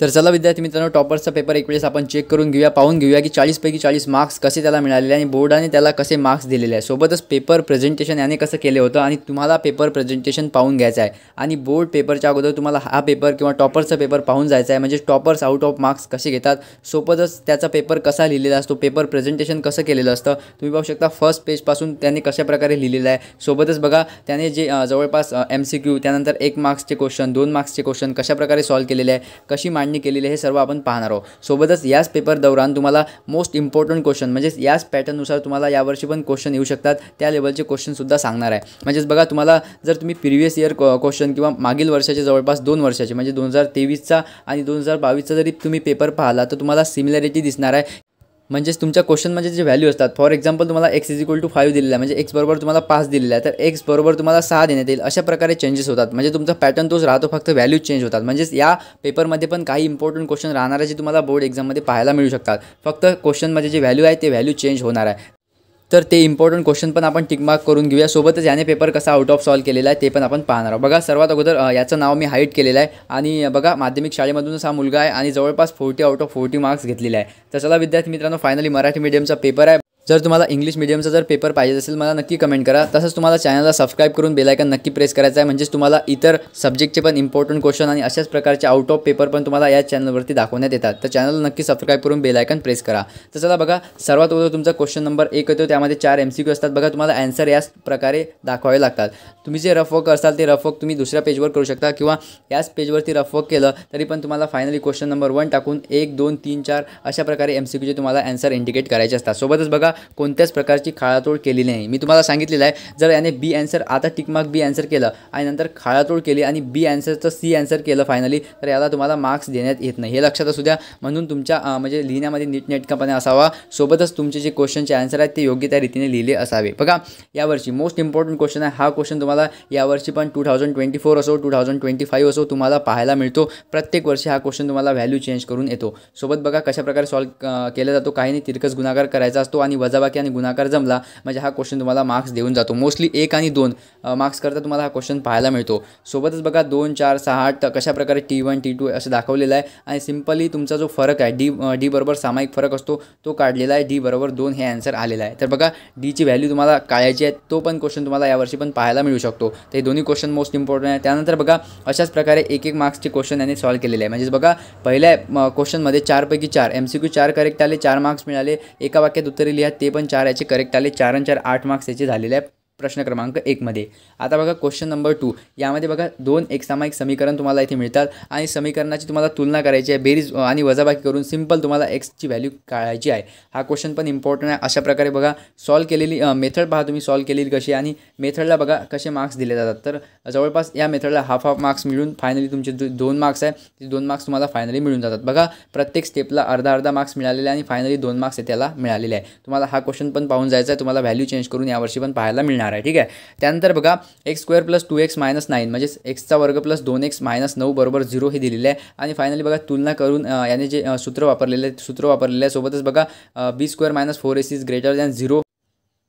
तर चला विद्यार्थी मित्रांनो टॉपरचा पेपर एक वेळेस आपण चेक करून घेऊया पाहून घेऊया की चाळीसपैकी चाळीस मार्क्स कसे त्याला मिळालेले आणि बोर्डाने त्याला कसे मार्क्स दिलेले आहे सोबतच पेपर प्रेझेंटेशन याने कसं केले होतं आणि तुम्हाला पेपर प्रेझेंटेशन पाहून घ्यायचं आहे आणि बोर्ड पेपरच्या अगोदर तुम्हाला हा पेपर किंवा टॉपरचा पेपर पाहून जायचा आहे म्हणजे टॉपर्स आउट ऑफ मार्क्स कसे घेतात सोबतच त्याचा पेपर कसा लिहिलेला असतो पेपर प्रेझेंटेशन कसं केलेलं असतं तुम्ही पाहू शकता फर्स्ट पेजपासून त्याने कशाप्रकारे लिहिलेलं आहे सोबतच बघा त्याने जे जवळपास एम सी क्यू त्यानंतर एक मार्क्सचे क्वेश्चन दोन मार्क्सचे क्वेश्चन कशाप्रकारे सॉल्व केलेले आहे कशी केलेले हे सर्व आपण पाहणार आहोत सोबतच याच पेपर दौरान तुम्हाला मोस्ट इम्पॉर्टंट क्वेश्चन म्हणजेच याच पॅटर्ननुसार तुम्हाला यावर्षी पण क्वेश्चन येऊ शकतात त्या लेवलचे क्वेश्चनसुद्धा सांगणार आहे म्हणजेच बघा तुम्हाला जर तुम्ही प्रिव्हियस इयर क्वेश्चन किंवा मागील वर्षाचे जवळपास दोन वर्षाचे म्हणजे दोन हजार तेवीसचा आणि दोन हजार बावीसचा जरी तुम्ही पेपर पाहिला तर तुम्हाला सिमिलॅरिटी दिसणार आहे म्हणजेच तुमच्या क्वेश्चनमध्ये जे व्हॅल्यू असतात फॉर एक्झाम्पल तुम्हाला X is equal to five दिलेला आहे म्हणजे एक्स बरोबर तुम्हाला पाच दिलेला आहे तर एक्स बरोबर तुम्हाला सहा देण्यात येईल अशा प्रकारे चेंजेस होतात म्हणजे तुमचा पॅटर्न तोच राहतो फक्त व्हॅल्यूज चेंज होतात म्हणजेच या पेपरमध्ये पण काही इम्पॉर्टंट क्वेश्चन राहणार आहे जे तुम्हाला बोर्ड एक्झाममध्ये पाहायला मिळू शकतात फक्त क्वेश्चनमध्ये जे व्हॅल्यू आहे ते व्हॅल्यू चेंज होणार आहे तर ते इम्पॉर्टंट क्वेश्चन पण आपण टिकमार्क करून घेऊया सोबतच याने पेपर कसा आउट ऑफ सॉल्व केलेला आहे ते पण आपण पाहणार आहोत बघा सर्वात अगोदर याचं नाव मी हाईट केलेलं आहे आणि बघा माध्यमिक शाळेमधूनच हा मुलगा आहे आणि जवळपास forty out of forty marks घेतलेला आहे तर चला विद्यार्थी मित्रांनो फायनली मराठी मीडियमचा पेपर आहे जर तुम्हाला इंग्लिश मीडियमचा जर पेपर पाहिजे असेल मला नक्की कमेंट करा तसंच तुम्हाला चॅनलला सबस्क्राईब करून बेलायकन नक्की प्रेस करायचं आहे म्हणजेच तुम्हाला इतर सब्जेक्टचे पण इम्पॉर्टंट क्वेश्चन आणि अशाच प्रकारचे आउट ऑफ पेपर पण तुम्हाला या चॅनलवरती दाखवण्यात येतात तर चॅनल नक्की सबस्क्राईब करून बेलायकन प्रेस करा तर चला बघा सर्वात तुमचा क्वेश्चन नंबर एक येतो त्यामध्ये चार एम असतात बघा तुम्हाला अँसर याच प्रकारे दाखवावे लागतात तुम्ही जे रफ वर्क असाल ते रफ वर्क तुम्ही दुसऱ्या पेजवर करू शकता किंवा याच पेजवरती रफ वर्क केलं तरी पण तुम्हाला फायनली क्वेश्चन नंबर वन टाकून एक दोन तीन चार अशा प्रकारे एम तुम्हाला ॲन्सर इंडिकेट करायचे असतात सोबतच बघा कोणत्याच प्रकारची खाळातोड केली नाही मी तुम्हाला सांगितलेलं आहे जर याने बी अँसर आता टिकमार्क बी अँसर केलं आणि नंतर खाळातोड केली आणि बी आन्सरचं सी अँसर केलं फायनली तर याला तुम्हाला मार्क्स देण्यात येत नाही हे लक्षात असू द्या म्हणून तुमच्या म्हणजे लिहिण्यामध्ये नीटनेटकापणा असावा सोबतच तुमचे जे क्वेश्चनचे आन्सर आहेत ते योग्य त्या रीतीने लिहिले असावे बघा यावर्षी मोस्ट इम्पॉर्टंट क्वेश्चन आहे हा क्वेश्चन तुम्हाला यावर्षी पण टू थाउजंड ट्वेंटी फोर असो टू थाउजंड ट्वेंटी फाईव्ह असो तुम्हाला पाहायला मिळतो प्रत्येक वर्षी हा क्वेश्चन तुम्हाला व्हॅल्यू चेंज करून येतो सोबत बघा कशाप्रकारे सॉल्व केला जातो काही नाही तिरकस गुणाकार करायचा असतो आणि वजाबाकी आणि गुणाकार जमला म्हणजे हा क्वेश्चन तुम्हाला मार्क्स देऊन जातो मोस्टली एक आणि दोन मार्क्स करता तुम्हाला हा क्वेश्चन पाहायला मिळतो सोबतच बघा दोन चार सहा आठ कशाप्रकारे टी वन टी टू असं दाखवलेलं आहे आणि सिम्पली तुमचा जो फरक आहे डी डी बरोबर सामायिक फरक असतो तो काढलेला आहे डी बरोबर दोन हे आन्सर आलेला आहे तर बघा डीची व्हॅल्यू तुम्हाला काढायची आहे तो पण क्वेश्चन तुम्हाला यावर्षी पण पाहायला मिळू शकतो ते दोन्ही क्वेश्चन मोस्ट इम्पॉर्टंट आहे त्यानंतर बघा अशाच प्रकारे एक एक मार्क्सचे क्वेश्चन यांनी सॉल्व्ह केलेले आहे म्हणजे बघा पहिल्या क्वेश्चनमध्ये चारपैकी चार एम सी क्यू चार करेक्ट आले चार मार्क्स मिळाले एका वाक्यात उत्तरे लिहा ते पण चार याचे करेक्ट आले चार आणि चार आठ मार्क्स याचे झालेले आहेत प्रश्न क्रमांक एकमध्ये आता बघा क्वेश्चन नंबर टू यामध्ये बघा दोन एक समीकरण तुम्हाला इथे मिळतात आणि समीकरणाची तुम्हाला तुलना करायची आहे बेरीज आणि वजाबाकी करून सिंपल तुम्हाला एक्सची व्हॅल्यू काढायची आहे हा क्वेश्चन पण इम्पॉर्टंट आहे अशा प्रकारे बघा सॉल्व केलेली मेथड पहा तुम्ही सॉल्व केलेली कशी आणि मेथडला बघा कसे मार्क्स दिले जातात तर जवळपास या मेथडला हाफ हाफ मार्क्स मिळून फायनली तुमचे दोन मार्क्स आहे ते दोन मार्क्स तुम्हाला फायनली मिळून जातात बघा प्रत्येक स्टेपला अर्धा अर्धा मार्क्स मिळालेले आणि फायनली दोन मार्क्स त्याला मिळालेले आहे तुम्हाला हा क्वेश्चन पण पाहून जायचा आहे तुम्हाला व्हॅल्यू चेंज करून यावर्षी पण पाहायला मिळणार येणार आहे ठीक आहे त्यानंतर बघा X square plus two X minus nine म्हणजेच एक्सचा वर्ग प्लस दोन एक्स मायनस नऊ बरोबर झिरो हे दिलेलं आहे आणि फायनली बघा तुलना करून याने जे सूत्र वापरलेले सूत्र वापरलेलं आहे सोबतच बघा B square minus four S is greater than zero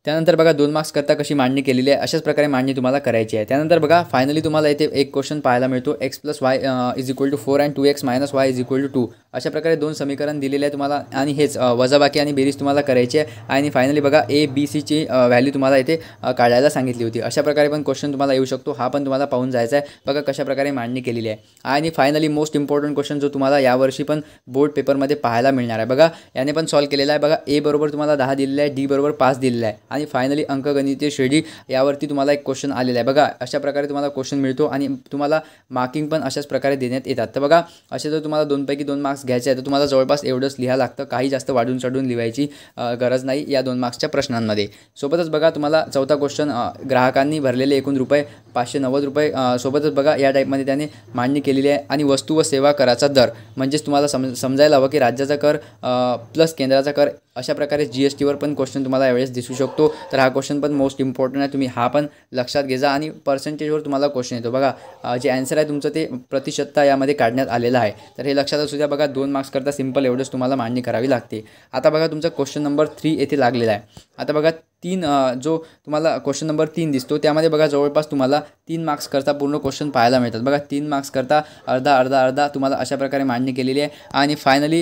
त्यानंतर बघा दोन मार्क्स करता कशी मांडणी केलेली आहे अशाच प्रकारे मांडणी तुम्हाला करायची आहे त्यानंतर बघा फायनली तुम्हाला इथे एक क्वेश्चन पाहायला मिळतो X plus Y is equal to four and two X minus Y is equal to two अशा प्रकारे दोन समीकरण दिलेले आहे तुम्हाला आणि हेच वजाबाकी आणि बेरीज तुम्हाला करायची आहे आणि फायनली बघा ए बी सीची व्हॅल्यू तुम्हाला इथे काढायला सांगितली होती अशा प्रकारे पण क्वेश्चन तुम्हाला येऊ शकतो हा पण तुम्हाला पाहून जायचा आहे बघा कशा प्रकारे मांडणी केलेली आहे आणि फायनली मोस्ट इम्पॉर्टंट क्वेश्चन जो तुम्हाला यावर्षी पण बोर्ड पेपरमध्ये पाहायला मिळणार आहे बघा याने पण सॉल्व केलेला आहे बघा ए बरोबर तुम्हाला दहा दिलेला आहे डी बरोबर पाच दिलेला आहे आणि फायनली अंकगणितीय श्रेणी यावरती तुम्हाला एक क्वेश्चन आलेला आहे बघा अशा प्रकारे तुम्हाला क्वेश्चन मिळतो आणि तुम्हाला मार्किंग पण अशाच प्रकारे देण्यात येतात तर बघा असे जर तुम्हाला दोनपैकी दोन मार्क्स घ्यायचे आहेत तर तुम्हाला जवळपास एवढंच लिहायला लागतं काही जास्त वाढून चढून लिहायची गरज नाही या दोन मार्क्सच्या प्रश्नांमध्ये सोबतच बघा तुम्हाला चौथा क्वेश्चन ग्राहकांनी भरलेले एकूण रुपये पाचशे नव्वद रुपये सोबतच बघा या टाईपमध्ये त्याने मांडणी केलेली आहे आणि वस्तू व सेवा कराचा दर म्हणजेच तुम्हाला सम समजायला हवं की राज्याचा कर प्लस केंद्राचा कर अशा प्रकारे जी एस टीवर पण क्वेश्चन तुम्हाला यावेळेस दिसू शकतो तर हा क्वेश्चन पण मोस्ट इम्पॉर्टंट आहे तुम्ही हा पण लक्षात घेजा आणि पर्सेंटेजवर तुम्हाला क्वेश्चन येतो बघा जे ॲन्सर आहे तुमचं ते प्रतिशतता यामध्ये काढण्यात आलेलं आहे तर हे लक्षात असू द्या बघा दोन मार्क्सकरता सिम्पल एवढंच तुम्हाला मांडणी करावी लागते आता बघा तुमचा क्वेश्चन नंबर थ्री येथे लागलेला आहे आता बघा तीन जो तुम्हाला क्वेश्चन नंबर तीन दिसतो त्यामध्ये बघा जवळपास तुम्हाला तीन मार्क्सकरता पूर्ण क्वेश्चन पाहायला मिळतात बघा तीन करता अर्धा अर्धा अर्धा तुम्हाला अशा प्रकारे मांडणी केलेली आहे आणि फायनली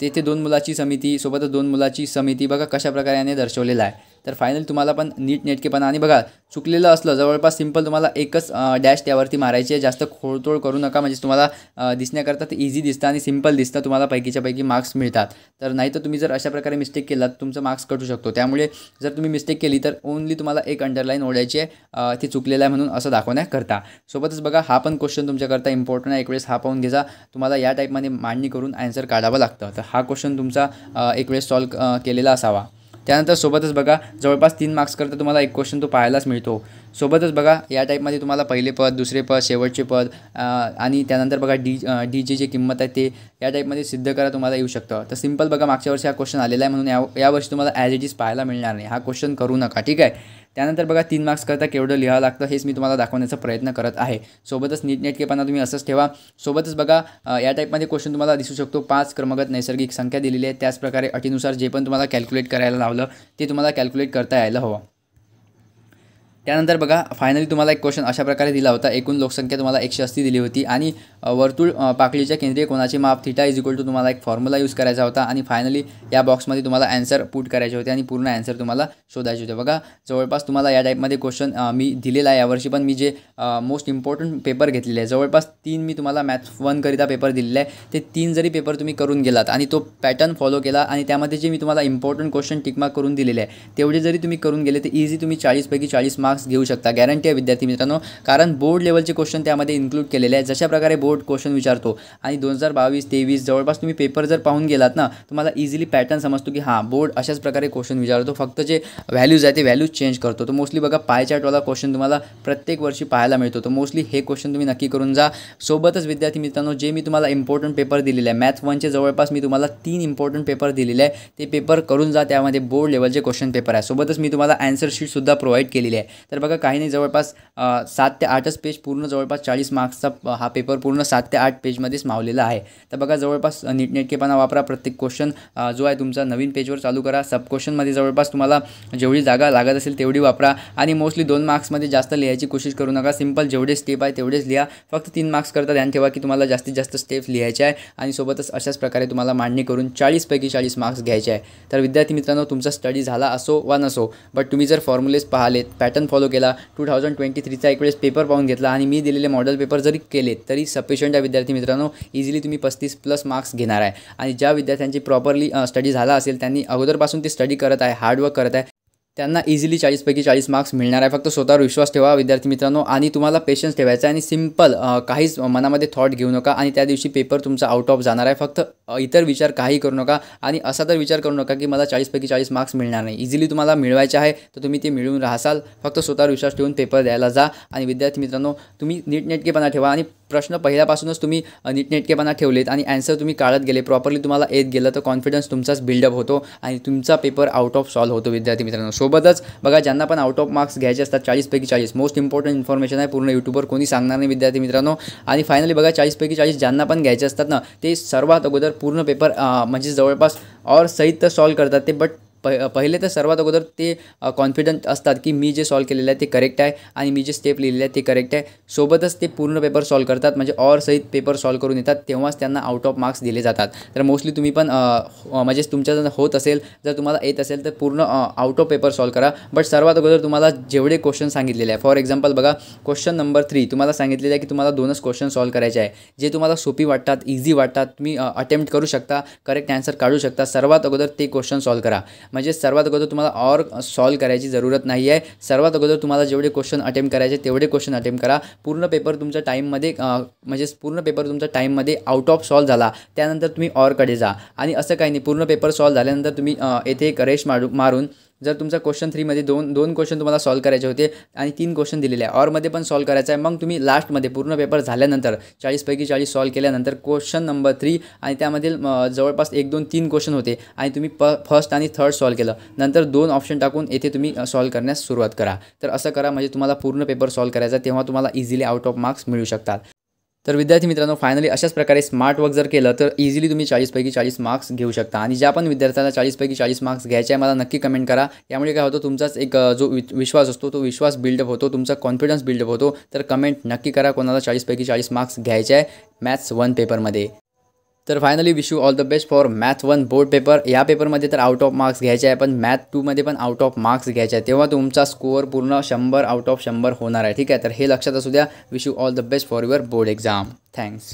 तेथे दोन मुलाची समिती सोबतच दोन मुलाची समिती बघा कशा प्रकारे याने दर्शवलेला आहे तर फायनल तुम्हाला पण नीट नेटकेपणा आणि बघा चुकलेलं असलं जवळपास सिंपल तुम्हाला एकच डॅश त्यावरती मारायची आहे जास्त खोळतोळ करू नका म्हणजे तुम्हाला दिसण्याकरता ते इझी दिसतं आणि सिम्पल दिसतं तुम्हाला पैकीच्या पैकी मार्क्स मिळतात तर नाही तर तुम्ही जर अशा प्रकारे मिस्टेक केलात तुमचं मार्क्स कटू शकतो त्यामुळे जर तुम्ही मिस्टेक केली तर ओनली तुम्हाला एक अंडरलाईन ओढायची आहे ती चुकलेलं आहे म्हणून असं दाखवण्याकरता सोबतच बघा हा पण क्वेश्चन तुमच्याकरता इम्पॉर्टंट आहे एक वेळेस हा पाहून घेजा तुम्हाला या टाईपमध्ये मांडणी करून आन्सर काढावं लागतं तर हा क्वेश्चन तुमचा एक वेळेस सॉल्व केलेला असावा त्यानंतर सोबतच बघा जवळपास तीन मार्क्सकरता तुम्हाला एक क्वेश्चन तो पाहायलाच मिळतो सोबतच बघा या टाईपमध्ये तुम्हाला पहिले पद दुसरे पद शेवटचे पद आणि त्यानंतर बघा डी डी जी किंमत आहे ते या टाईपमध्ये सिद्ध करा तुम्हाला येऊ शकतं तर सिम्पल बघा मागच्या वर्षी हा क्वेश्चन आलेला आहे म्हणून या वर्षी तुम्हाला ॲज इट इज पाहायला मिळणार नाही हा क्वेश्चन करू नका ठीक आहे त्यानंतर बघा तीन मार्क्स करता केवढं लिहावं लागतं हेच मी तुम्हाला दाखवण्याचा प्रयत्न करत आहे सोबतच नीटनेटकेपणा तुम्ही असंच ठेवा सोबतच बघा या टाईपमध्ये क्वेश्चन तुम्हाला दिसू शकतो पाच क्रमगत नैसर्गिक संख्या दिलेली आहे त्याचप्रकारे अटीनुसार जे पण तुम्हाला कॅल्क्युलेट करायला लावलं ते तुम्हाला कॅल्क्युलेट करता यायला हवं त्यानंतर बघा फायनली तुम्हाला एक क्वेश्चन अशा प्रकारे दिला होता एकूण लोकसंख्या तुम्हाला एकशे अस्सी दिली होती आणि वर्तुळ पाकळीच्या केंद्रीय कोणाचे माप थिटा इज इक्वल टू तुम्हाला एक फॉर्म्युला यूज करायचा होता आणि फायनली या बॉक्समध्ये तुम्हाला ॲन्सर पुट करायचे होते आणि पूर्ण अॅन्सर तुम्हाला शोधायचे होते बघा जवळपास तुम्हाला या टाईपमध्ये क्वेश्चन मी दिलेला आहे यावर्षी पण मी जे मोस्ट इम्पॉर्टंट पेपर घेतलेले आहे जवळपास तीन मी तुम्हाला मॅथ्स वनकरिता पेपर दिलेले आहे ते तीन जरी पेपर तुम्ही करून गेलात आणि तो पॅटर्न फॉलो केला आणि त्यामध्ये जे मी तुम्हाला इम्पॉर्टंट क्वेश्चन टिकमार्क करून दिलेले आहे तेवढे जरी तुम्ही करून गेले तर इझी तुम्ही चाळीसपैकी चाळीस मार्क मार्क्स घेऊ शकता गॅरंटी आहे विद्यार्थी मित्रांनो कारण बोर्ड लेवलचे क्वेश्चन त्यामध्ये इन्क्लूड केलेले आहे जशा प्रकारे बोर्ड क्वेश्चन विचारतो आणि दोन हजार बावीस तेवीस जवळपास तुम्ही पेपर जर पाहून गेलात ना तुम्हाला इझिली पॅटर्न समजतो की हां बोर्ड अशाच प्रकारे क्वेश्चन विचारतो फक्त जे व्हॅल्यूज आहे ते व्हॅल्यूज चेंज करतो तो मोस्टली बघा पाय चार्टवाला क्वेश्चन तुम्हाला प्रत्येक वर्षी पाहायला मिळतो तर मोस्टली हे क्वेश्चन तुम्ही नक्की करून जा सोबतच विद्यार्थी मित्रांनो जे मी तुम्हाला इम्पॉर्टंट पेपर दिलेले आहे मॅथ वनचे जवळपास मी तुम्हाला तीन इम्पॉर्टंट पेपर दिलेले आहे ते पेपर करून जा त्यामध्ये बोर्ड लेवलचे क्वेश्चन पेपर आहे सोबतच मी तुम्हाला ॲन्सर शीटसुद्धा प्रोव्हाइड केलेली आहे तर बघा काही नाही जवळपास सात ते आठच पेज पूर्ण जवळपास चाळीस मार्क्सचा हा पेपर पूर्ण सात ते आठ पेजमध्येच मावलेला आहे तर बघा जवळपास नीटनेटकेपणा वापरा प्रत्येक क्वेश्चन जो आहे तुमचा नवीन पेजवर चालू करा सब क्वेश्चनमध्ये जवळपास तुम्हाला जेवढी जागा लागत असेल तेवढी वापरा आणि मोस्टली दोन मार्क्समध्ये जास्त लिहायची कोशिश करू नका सिम्पल जेवढे स्टेप आहे तेवढेच लिहा फक्त तीन मार्क्स करता ध्यान ठेवा की तुम्हाला जास्तीत जास्त स्टेप लिहायचे आहे आणि सोबतच अशाच प्रकारे तुम्हाला मांडणी करून चाळीसपैकी चाळीस मार्क्स घ्यायचे आहे तर विद्यार्थी मित्रांनो तुमचा स्टडी झाला असो वा नसो बट तुम्ही जर फॉर्म्युलेस पाहालेत पॅटर्न फॉलो केला टू थाउजंड ट्वेंटी थ्रीचा एक वेळेस पेपर पाहून घेतला आणि मी दिलेले मॉडेल पेपर जरी केले तरी सफिशियंट या विद्यार्थी मित्रांनो इझिली तुम्ही पस्तीस प्लस मार्क्स घेणार आहे आणि ज्या विद्यार्थ्यांची प्रॉपरली स्टडी झाला असेल त्यांनी अगोदरपासून ते स्टडी करत आहे हार्डवर्क करत आहे त्यांना इझिली चाळीसपैकी चाळीस मार्क्स मिळणार आहे फक्त स्वतःवर विश्वास ठेवा विद्यार्थी मित्रांनो आणि तुम्हाला पेशन्स ठेवायचा आहे आणि सिम्पल काहीच मनामध्ये थॉट घेऊ नका आणि त्या दिवशी पेपर तुमचा आउट ऑफ जाणार आहे फक्त इतर विचार काही करू नका आणि असा तर विचार करू नका की मला चाळीसपैकी चाळीस मार्क्स मिळणार नाही इझिली तुम्हाला मिळवायचे आहे तर तुम्ही ते मिळून राहसाल फक्त स्वतःवर विश्वास ठेवून पेपर द्यायला जा आणि विद्यार्थी मित्रांनो तुम्ही नीटनेटकेपणा ठेवा आणि प्रश्न पहिल्यापासूनच तुम्ही नीटनेटकेपणा ठेवलेत आणि ॲन्सर तुम्ही काढत गेले प्रॉपरली तुम्हाला येत गेलं तर कॉन्फिडन्स तुमचाच बिल्डअप होतो आणि तुमचा पेपर आउट ऑफ सॉल्व्ह होतो विद्यार्थी मित्रांनो सोबतच बघा ज्यांना पण आउट ऑफ मार्क्स घ्यायचे असतात चाळीसपैकी चाळीस मोस्ट इम्पॉर्टंट इन्फॉर्मेशन आहे पूर्ण यूट्यूबवर कोणी सांगणार नाही विद्यार्थी मित्रांनो आणि फायनली बघा चाळीसपैकी चाळीस ज्यांना पण घ्यायचे असतात ना ते सर्वात अगोदर पूर्ण पेपर म्हणजे जवळपास और सहित सॉल्व करतात ते बट प पहिले तर सर्वात अगोदर ते कॉन्फिडंट असतात की मी जे सॉल्व केलेलं आहे ते करेक्ट आहे आणि मी जे स्टेप लिहिलेलं आहे ते करेक्ट आहे सोबतच ते पूर्ण पेपर सॉल्व करतात म्हणजे ऑर सहित पेपर सॉल्व करून येतात तेव्हाच त्यांना आउट ऑफ मार्क्स दिले जातात तर मोस्टली तुम्ही पण हो, म्हणजे तुमच्या जर होत असेल जर तुम्हाला येत असेल तर पूर्ण आउट ऑफ पेपर सॉल्व करा बट सर्वात अगोदर तुम्हाला जेवढे क्वेश्चन सांगितलेले आहे फॉर एक्झाम्पल बघा क्वेश्चन नंबर थ्री तुम्हाला सांगितलेलं आहे की तुम्हाला दोनच क्वेश्चन सॉल्व करायचे आहे जे तुम्हाला सोपी वाटतात इझी वाटतात तुम्ही अटेम्प्ट करू शकता करेक्ट आन्सर काढू शकता सर्वात अगोदर ते क्वेश्चन सॉल्व करा म्हणजे सर्वात अगोदर तुम्हाला ऑर सॉल्व करायची जरूरत नाही आहे सर्वात अगोदर तुम्हाला जेवढे क्वेश्चन अटेम्प्ट करायचे तेवढे क्वेश्चन अटेम्प्ट करा पूर्ण पेपर तुमचा टाईममध्ये म्हणजे पूर्ण पेपर तुमचा टाईममध्ये आउट ऑफ सॉल्व झाला त्यानंतर तुम्ही ऑरकडे जा आणि असं काही नाही पूर्ण पेपर सॉल्व झाल्यानंतर तुम्ही येथे एक रेश मारू मारून जर तुमचा क्वेश्चन थ्रीमध्ये दोन दोन क्वेश्चन तुम्हाला सॉल्व करायचे होते आणि तीन क्वेश्चन दिलेले आहे ऑरमध्ये पण सॉल्व करायचा आहे मग तुम्ही लास्टमध्ये पूर्ण पेपर झाल्यानंतर चाळीसपैकी चाळीस सॉल्व केल्यानंतर क्वेश्चन नंबर थ्री आणि त्यामधील जवळपास एक दोन तीन क्वेश्चन होते आणि तुम्ही प फर्स्ट आणि थर्ड सॉल्व केलं नंतर दोन ऑप्शन टाकून येथे तुम्ही सॉल्व करण्यास सुरुवात करा तर असं करा म्हणजे तुम्हाला पूर्ण पेपर सॉल्व करायचा तेव्हा तुम्हाला इझिली आउट ऑफ मार्क्स मिळू शकतात तर विद्यार्थी मित्रांनो फायनली अशाच प्रकारे स्मार्ट वर्क जर केलं तर इझिली तुम्ही चाळीसपैकी चाळीस मार्क्स घेऊ शकता आणि ज्या पण विद्यार्थ्यांना चाळीसपैकी चाळीस मार्क्स घ्यायचे आहे मला नक्की कमेंट करा यामुळे काय होतं तुमचाच एक जो विश्वास असतो तो विश्वास बिल्डअप होतो तुमचा कॉन्फिडन्स बिल्डअप होतो तर कमेंट नक्की करा कोणाला चाळीसपैकी चाळीस मार्क्स घ्यायचे आहे मॅथ्स वन पेपरमध्ये तर finally wish you all the best for math one board paper या पेपरमध्ये तर आउट ऑफ मार्क्स घ्यायचे आहे पण मॅथ टूमध्ये पण आउट ऑफ मार्क्स घ्यायचे आहे तेव्हा तुमचा स्कोअर पूर्ण शंभर आउट ऑफ शंभर होणार आहे ठीक आहे तर हे लक्षात असू द्या wish you all the best for your board exam thanks